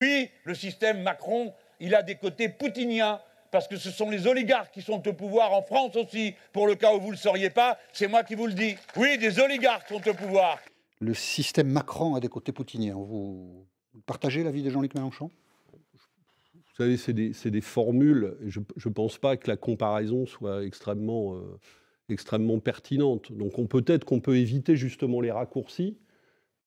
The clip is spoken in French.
Oui, le système Macron, il a des côtés poutiniens, parce que ce sont les oligarques qui sont au pouvoir en France aussi. Pour le cas où vous ne le sauriez pas, c'est moi qui vous le dis. Oui, des oligarques sont au pouvoir. Le système Macron a des côtés poutiniens. Vous partagez l'avis de Jean-Luc Mélenchon vous savez, c'est des, formules. Je ne pense pas que la comparaison soit extrêmement, euh, extrêmement pertinente. Donc, peut-être qu'on peut éviter justement les raccourcis